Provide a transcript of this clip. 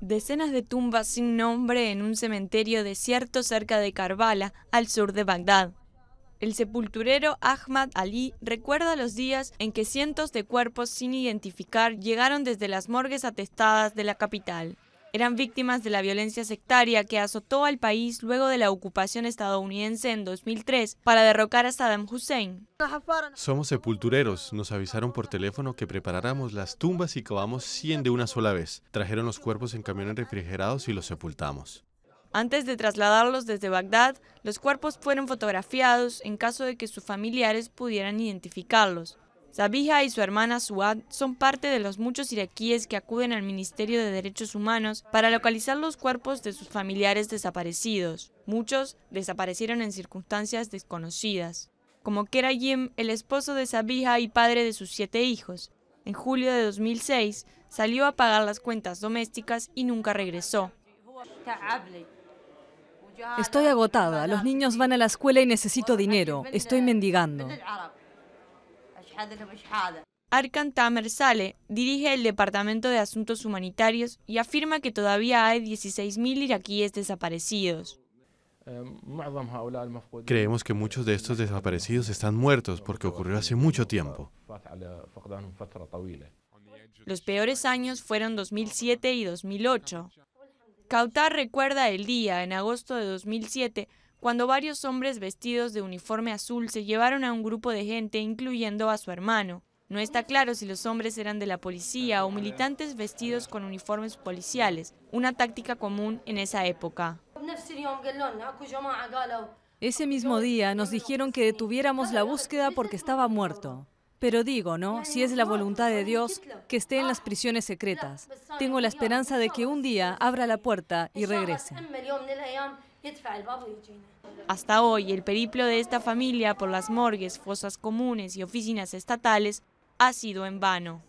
Decenas de tumbas sin nombre en un cementerio desierto cerca de Karbala, al sur de Bagdad. El sepulturero Ahmad Ali recuerda los días en que cientos de cuerpos sin identificar llegaron desde las morgues atestadas de la capital eran víctimas de la violencia sectaria que azotó al país luego de la ocupación estadounidense en 2003 para derrocar a Saddam Hussein. Somos sepultureros, nos avisaron por teléfono que preparáramos las tumbas y cavamos 100 de una sola vez. Trajeron los cuerpos en camiones refrigerados y los sepultamos. Antes de trasladarlos desde Bagdad, los cuerpos fueron fotografiados en caso de que sus familiares pudieran identificarlos. Sabija y su hermana Suad son parte de los muchos iraquíes que acuden al Ministerio de Derechos Humanos para localizar los cuerpos de sus familiares desaparecidos. Muchos desaparecieron en circunstancias desconocidas. Como Kera Jim, el esposo de Sabija y padre de sus siete hijos, en julio de 2006 salió a pagar las cuentas domésticas y nunca regresó. Estoy agotada, los niños van a la escuela y necesito dinero, estoy mendigando. Arkan Tamer Saleh dirige el Departamento de Asuntos Humanitarios y afirma que todavía hay 16.000 iraquíes desaparecidos. Creemos que muchos de estos desaparecidos están muertos porque ocurrió hace mucho tiempo. Los peores años fueron 2007 y 2008. Kautar recuerda el día, en agosto de 2007, cuando varios hombres vestidos de uniforme azul se llevaron a un grupo de gente, incluyendo a su hermano. No está claro si los hombres eran de la policía o militantes vestidos con uniformes policiales, una táctica común en esa época. Ese mismo día nos dijeron que detuviéramos la búsqueda porque estaba muerto. Pero digo, ¿no? Si es la voluntad de Dios, que esté en las prisiones secretas. Tengo la esperanza de que un día abra la puerta y regrese. Hasta hoy, el periplo de esta familia por las morgues, fosas comunes y oficinas estatales ha sido en vano.